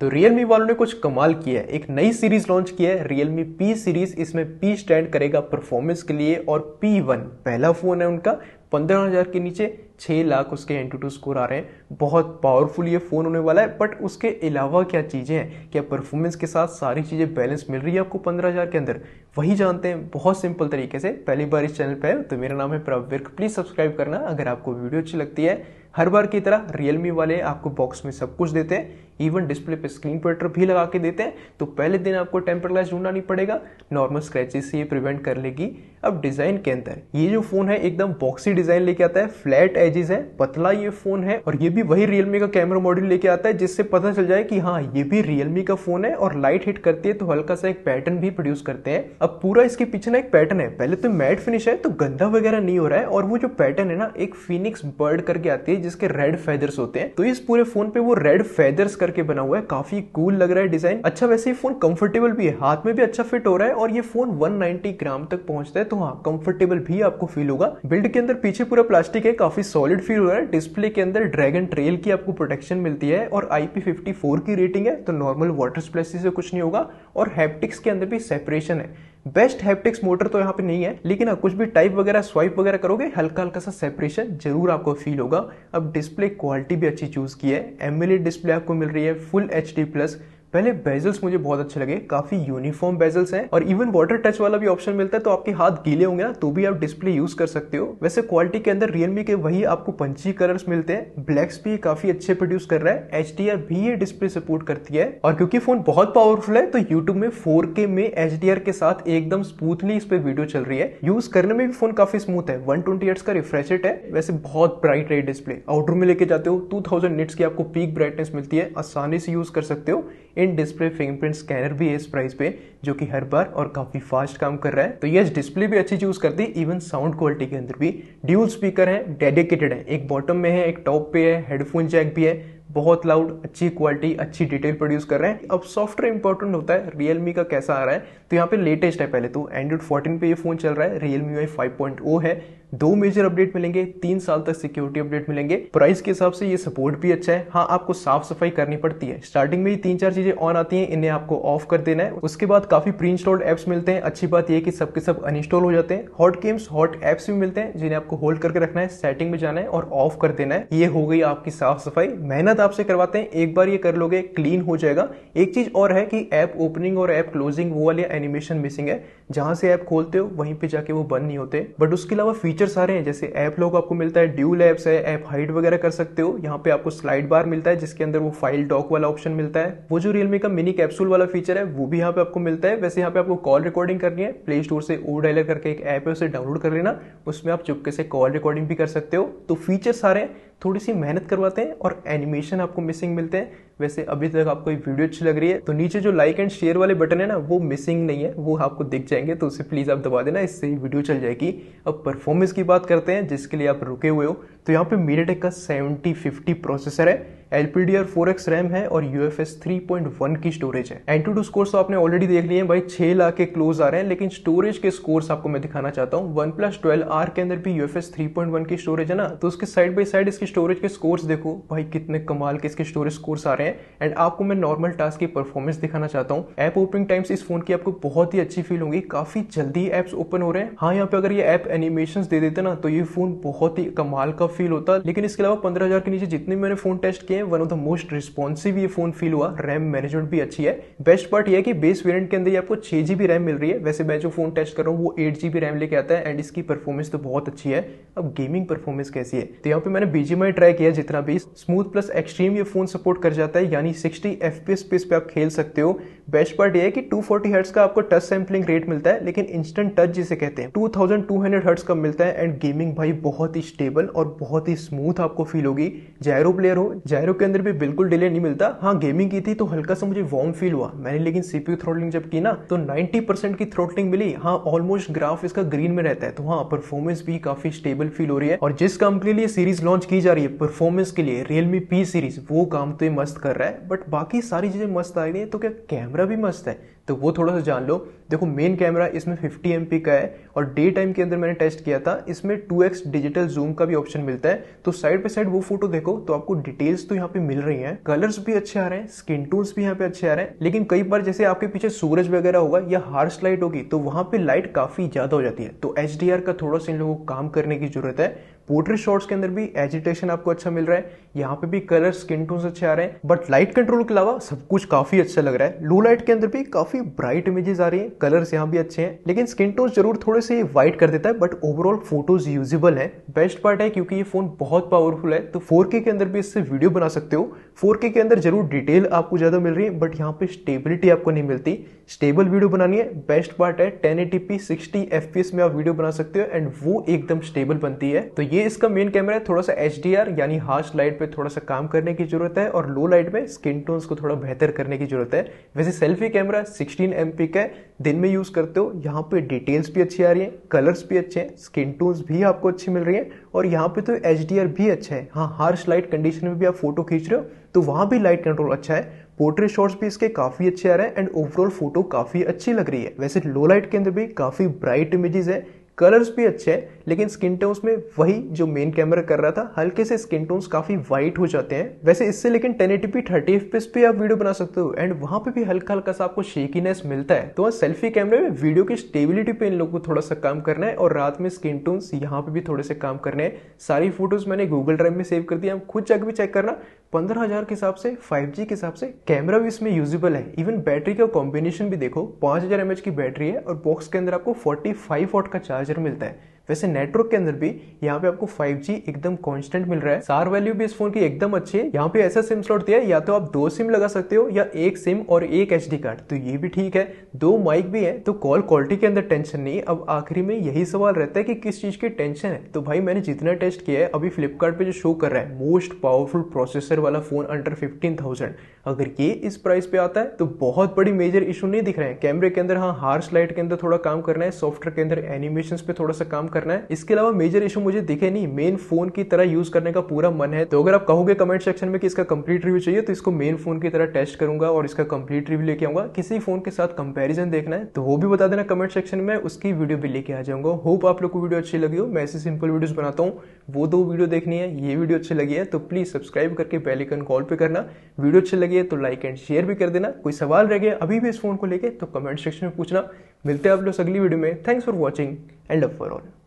तो Realme वालों ने कुछ कमाल किया है एक नई सीरीज लॉन्च की है Realme P सीरीज इसमें P स्टैंड करेगा परफॉर्मेंस के लिए और P1 पहला फोन है उनका पंद्रह हज़ार के नीचे 6 लाख उसके एन टू टू स्कोर आ रहे हैं बहुत पावरफुल ये फ़ोन होने वाला है बट उसके अलावा क्या चीज़ें हैं क्या परफॉर्मेंस के साथ सारी चीज़ें बैलेंस मिल रही है आपको पंद्रह हज़ार के अंदर वही जानते हैं बहुत सिंपल तरीके से पहली बार इस चैनल पर तो मेरा नाम है प्रवीर्क प्लीज़ सब्सक्राइब करना अगर आपको वीडियो अच्छी लगती है हर बार की तरह रियलमी वाले आपको बॉक्स में सब कुछ देते हैं इवन डिस्प्ले पे स्क्रीन प्रिंटर भी लगा के देते हैं तो पहले दिन आपको टेम्पर ग्लास ढूंढना नहीं पड़ेगा नॉर्मल स्क्रैचेस से ये प्रिवेंट कर लेगी अब डिज़ाइन के अंदर ये जो फ़ोन है एकदम बॉक्सी डिज़ाइन लेके आता है फ्लैट एजेस है पतला ये फ़ोन है और ये भी वही रियलमी का कैमरा मॉड्यूल लेके आता है जिससे पता चल जाए कि हाँ ये भी रियलमी का फ़ोन है और लाइट हिट करती है तो हल्का सा एक पैटर्न भी प्रोड्यूस करते हैं अब पूरा इसके पीछे ना एक पैटर्न है पहले तो मैट फिनिश है तो गंदा वगैरह नहीं हो रहा है और वो जो पैटर्न है ना एक फिनिक्स बर्ड करके आती है जिसके रेड फेदर्स होते हैं तो इस पूरे फोन पे वो रेड फेदर्स करके बना हुआ है काफी कूल लग रहा है डिजाइन अच्छा वैसे ये फोन कंफर्टेबल भी है हाथ में भी अच्छा फिट हो रहा है और ये फोन 190 ग्राम तक पहुंचता है तो हाँ कंफर्टेबल भी आपको फील होगा बिल्ड के अंदर पीछे पूरा प्लास्टिक है काफी सॉलिड फील हो रहा है डिस्प्ले के अंदर ड्रैगन ट्रेल की आपको प्रोटेक्शन मिलती है और आई की रेटिंग है तो नॉर्मल वाटर स्प्लेसी से कुछ नहीं होगा और हैप्टिक्स के अंदर भी सेपरेशन है बेस्ट हैप्टिक्स मोटर तो यहाँ पे नहीं है लेकिन आप हाँ, कुछ भी टाइप वगैरह स्वाइप वगैरह करोगे हल्का हल्का सा सेपरेशन जरूर आपको फील होगा अब डिस्प्ले क्वालिटी भी अच्छी चूज की है एमएलए डिस्प्ले आपको मिल रही है फुल एच प्लस पहले बेजल्स मुझे बहुत अच्छे लगे काफी यूनिफॉर्म बेजल्स हैं और इवन वाटर टच वाला भी ऑप्शन मिलता है तो आपके हाथ गीले होंगे ना तो भी आप डिस्प्ले यूज कर सकते हो वैसे क्वालिटी के अंदर रियलमी के वही आपको पंची कलर्स मिलते हैं ब्लैक्स भी काफी अच्छे प्रोड्यूस कर रहा है एच भी ये डिस्प्ले सपोर्ट करती है और क्योंकि फोन बहुत पावरफुल है तो यूट्यूब में फोर में एच के साथ एकदम स्मूथली इस पर वीडियो चल रही है यूज करने में भी फोन काफी स्मूथ है वन ट्वेंटी का रिफ्रेश है वैसे बहुत ब्राइट है डिस्प्ले आउटरूम में लेके जाते हो टू थाउजेंड की आपको पीक ब्राइटनेस मिलती है आसानी से यूज कर सकते हो इन डिस्प्ले फिंगरप्रिंट स्कैनर भी है इस प्राइस पे जो कि हर बार और काफी फास्ट काम कर रहा है तो यस डिस्प्ले भी अच्छी चूज करती है इवन साउंड क्वालिटी के अंदर भी ड्यूल स्पीकर है डेडिकेटेड है एक बॉटम में है एक टॉप पे है हेडफोन जैक भी है बहुत लाउड अच्छी क्वालिटी अच्छी डिटेल प्रोड्यूस कर रहे हैं अब सॉफ्टवेयर इंपॉर्टेंट होता है रियलमी का कैसा आ रहा है तो यहाँ पे लेटेस्ट है पहले तो एंड्रॉइड 14 पे ये फोन चल रहा है रियलमी वाई 5.0 है दो मेजर अपडेट मिलेंगे तीन साल तक सिक्योरिटी अपडेट मिलेंगे प्राइस के हिसाब से ये सपोर्ट भी अच्छा है हाँ आपको साफ सफाई करनी पड़ती है स्टार्टिंग में ही तीन चार चीजें ऑन आती हैं इन्हें आपको ऑफ कर देना है उसके बाद काफी प्री इंस्टॉल्ड एप्स मिलते हैं अच्छी बात यह कि सबके सब अनइंस्टॉल हो जाते हैं हॉट गेम्स हॉट एप्स भी मिलते हैं जिन्हें आपको होल्ड करके रखना है सेटिंग में जाना है और ऑफ कर देना है ये हो गई आपकी साफ सफाई मेहनत आपसे करवाते हैं एक बार ये कर लोगे क्लीन हो जाएगा एक चीज और है कि ऐप ओपनिंग और ऐप क्लोजिंग वो वाले एनिमेशन मिसिंग है जहां से ऐप खोलते हो वहीं पे जाके वो बंद नहीं होते बट उसके अलावा फीचर फीचर सारे हैं जैसे ऐप लोग आपको मिलता है ड्यू लैब्स है ऐप हाइड वगैरह कर सकते हो यहाँ पे आपको स्लाइड बार मिलता है जिसके अंदर वो फाइल डॉक वाला ऑप्शन मिलता है वो जो रियलमी का मिनी कैप्सूल वाला फीचर है वो भी यहाँ पे आपको मिलता है वैसे यहाँ पे आपको कॉल रिकॉर्डिंग करनी है प्ले स्टोर से ओ डायलर करके एक ऐप है उसे डाउनलोड कर लेना उसमें आप चुपके से कॉल रिकॉर्डिंग भी कर सकते हो तो फीचर सारे हैं थोड़ी सी मेहनत करवाते हैं और एनिमेशन आपको मिसिंग मिलते हैं वैसे अभी तक आपको ये वीडियो अच्छी लग रही है तो नीचे जो लाइक एंड शेयर वाले बटन है ना वो मिसिंग नहीं है वो आपको दिख जाएंगे तो उसे प्लीज़ आप दबा देना इससे ही वीडियो चल जाएगी अब परफॉर्मेंस की बात करते हैं जिसके लिए आप रुके हुए हो तो यहाँ पे मीडियाटेक का सेवेंटी फिफ्टी प्रोसेसर है LPDR D R four X RAM है और U F S three point one की स्टोरेज है एंड टू टू स्कोर्स तो आपने ऑलरेडी देख लिए हैं भाई छह लाख के क्लोज आ रहे हैं लेकिन स्टोरेज के स्कोर्स आपको मैं दिखाना चाहता हूँ वन प्लस ट्वेल्व आर के अंदर भी U F S three point one की स्टोरेज है ना तो उसके साइड बाई साइड इसकी स्टोरेज के स्कोर्स देखो भाई कितने कमाल के इसके स्टोरेज स्कोर्स आ रहे हैं एंड आपको मैं नॉर्मल टास्क की परफॉर्मेंस दिखाना चाहता हूँ ऐप ओपनिंग टाइम्स इस फोन की आपको बहुत ही अच्छी फील होगी काफी जल्दी एप्स ओपन हो रहे हैं हाँ यहाँ पे अगर ये ऐप एनिमेशन दे देते ना तो ये फोन बहुत ही कमाल का फील होता लेकिन इसके अलावा पंद्रह हजार के नीचे जितने मैंने फोन टेस्ट किए one of the most responsive ये फोन फील हुआ रैम मैनेजमेंट भी अच्छी है बेस्ट पार्ट ये है कि बेस वेरिएंट के अंदर ये आपको छह जी रैम मिल रही है वैसे मैं जो फोन टेस्ट कर रहा हूँ वो एट जी रैम लेके आता है एंड इसकी परफॉर्मेंस तो बहुत अच्छी है अब गेमिंग परफॉर्मेंस कैसी है तो यहाँ पे मैंने बीजीएमआई ट्राई किया जितना भी स्मूथ प्लस एक्सट्रीम ये फोन सपोर्ट कर जाता है यानी सिक्सटी एफ पे आप खेल सकते हो बेस्ट पार्ट ये है कि 240 फोर्टी हर्ट्स का आपको टच सैम्पलिंग रेट मिलता है लेकिन इंस्टेंट टच जिसे कहते हैं 2200 थाउजेंड हर्ट्स का मिलता है एंड गेमिंग भाई बहुत ही स्टेबल और बहुत ही स्मूथ आपको फील होगी जायरो प्लेयर हो जायरो के अंदर भी बिल्कुल डिले नहीं मिलता हाँ गेमिंग की थी तो हल्का सा मुझे वार्म फील हुआ मैंने लेकिन सीपी थ्रोटलिंग जब की ना तो नाइनटी की थ्रोटलिंग मिली हाँ ऑलमोस्ट ग्राफ इसका ग्रीन में रहता है तो हाँ परफॉर्मेंस भी काफी स्टेबल फील हो रही है और जिस कंपनी के लिए सीरीज लॉन्च की जा रही है परफॉर्मेंस के लिए रियलमी पी सीरीज वो काम तो ये मस्त कर रहा है बट बाकी सारी चीजें मस्त आ रही है तो क्या कैमरा कैमरा भी मस्त है तो वो थोड़ा सा जान लो देखो मेन कैमरा इसमें फिफ्टी एम का है और डे टाइम के अंदर मैंने टेस्ट किया था इसमें टू डिजिटल जूम का भी ऑप्शन मिलता है तो साइड बाई साइड वो फोटो देखो तो आपको डिटेल्स तो यहाँ पे मिल रही है कलर्स भी अच्छे आ रहे हैं स्किन टोन्स भी यहाँ पे अच्छे आ रहे हैं लेकिन कई बार जैसे आपके पीछे सूरज वगैरह होगा या हार्स लाइट होगी तो वहां पे लाइट काफी ज्यादा हो जाती है तो एच का थोड़ा सा इन लोगों को काम करने की जरूरत है पोर्ट्री शॉट्स के अंदर भी एजिटेशन आपको अच्छा मिल रहा है यहाँ पे भी कलर स्किन टोन अच्छे आ रहे हैं बट लाइट कंट्रोल के अलावा सब कुछ काफी अच्छा लग रहा है लो लाइट के अंदर भी काफी ब्राइट इमेजेस आ रही है कलर्स यहाँ भी अच्छे हैं लेकिन स्किन टोन जरूर थोड़े से व्हाइट कर देता है बट ओवरऑल फोटोज यूजेबल है बेस्ट पार्ट है क्योंकि ये फोन बहुत पावरफुल है तो फोर के अंदर भी इससे वीडियो बना सकते हो फोर के अंदर जरूर डिटेल आपको ज्यादा मिल रही है बट यहाँ पे स्टेबिलिटी आपको नहीं मिलती स्टेबल वीडियो बनानी है बेस्ट पार्ट है 1080p 60 एस में आप वीडियो बना सकते हो एंड वो एकदम स्टेबल बनती है तो ये इसका मेन कैमरा है थोड़ा सा एच यानी हार्श लाइट पे थोड़ा सा काम करने की जरूरत है और लो लाइट में स्किन टोन्स को थोड़ा बेहतर करने की जरूरत है वैसे सेल्फी कैमरा सिक्सटीन एम का है दिन में यूज करते हो यहाँ पे डिटेल्स भी अच्छी आ रही है कलर्स भी अच्छे हैं स्किन टोन्स भी आपको अच्छी मिल रही है और यहाँ पे तो एच भी अच्छा है हाँ हार्श लाइट कंडीशन में भी आप फोटो खींच रहे हो तो वहाँ भी लाइट कंट्रोल अच्छा है पोर्ट्रेट शॉट्स भी इसके काफ़ी अच्छे आ रहे हैं एंड ओवरऑल फोटो काफ़ी अच्छी लग रही है वैसे लो लाइट के अंदर भी काफ़ी ब्राइट इमेजेस है कलर्स भी अच्छे हैं लेकिन स्किन टोन्स में वही जो मेन कैमरा कर रहा था हल्के से स्किन टोन्स काफ़ी वाइट हो जाते हैं वैसे इससे लेकिन 1080p 30 एफ पे आप वीडियो बना सकते हो एंड वहां पे भी हल्का हल्का सा आपको शेकीनेस मिलता है तो सेल्फी कैमरे में वीडियो की स्टेबिलिटी पे इन लोगों को थोड़ा सा काम करना है और रात में स्किन टोन्स यहाँ पे भी थोड़े से काम करने हैं सारी फोटोज मैंने गूगल ड्राइव में सेव कर दिया आप खुद जाकर भी चेक करना पंद्रह हज़ार के हिसाब से 5G के हिसाब से कैमरा भी इसमें यूजेबल है इवन बैटरी का कॉम्बिनेशन भी देखो पांच हज़ार की बैटरी है और बॉक्स के अंदर आपको फोर्टी फाइव वॉट का चार्जर मिलता है वैसे नेटवर्क के अंदर भी यहाँ पे आपको 5G एकदम कांस्टेंट मिल रहा है सार वैल्यू भी इस फोन की एकदम अच्छी है यहाँ पे ऐसा सिम स्लॉट दिया है या तो आप दो सिम लगा सकते हो या एक सिम और एक एच कार्ड तो ये भी ठीक है दो माइक भी है तो कॉल क्वालिटी के अंदर टेंशन नहीं अब आखिरी में यही सवाल रहता है कि किस चीज की टेंशन है तो भाई मैंने जितना टेस्ट किया है अभी फ्लिपकार्ट जो शो कर रहा है मोस्ट पावरफुल प्रोसेसर वाला फोन अंडर फिफ्टीन थाउजेंड अगर ये इस प्राइस पे आता है तो बहुत बड़ी मेजर इशू नहीं दिख रहे हैं कैमरे के अंदर हाँ हार्स लाइट के अंदर थोड़ा काम करना है सॉफ्टवेयर के अंदर एनिमेशन पे थोड़ा सा काम करना है इसके अलावा मेजर इशू मुझे दिखे नहीं मेन फोन की तरह यूज करने का पूरा मन है तो अगर आप कहोगे कमेंट सेक्शन में कि इसका कंप्लीट रिव्यू चाहिए तो इसको मेन फोन की तरह टेस्ट करूंगा और इसका कंप्लीट रिव्यू लेके आऊंगा किसी फोन के साथ कंपेरिजन देखना है तो वो भी बता देना कमेंट सेक्शन में उसकी वीडियो भी लेके आ जाऊंगा होप आप लोग को वीडियो अच्छी लगी हो मैं ऐसी सिंपल वीडियो बनाता हूँ वो दो वीडियो देखनी है ये वीडियो अच्छी लगी है तो प्लीज सब्सक्राइब करके बेलिकन कॉल पे करना वीडियो अच्छी लगी है तो लाइक एंड शेयर भी कर देना कोई सवाल रह गया अभी भी इस फोन को लेकर तो कमेंट सेक्शन में पूछना मिलते हैं आप लोग अगली वीडियो में thanks for watching and love for all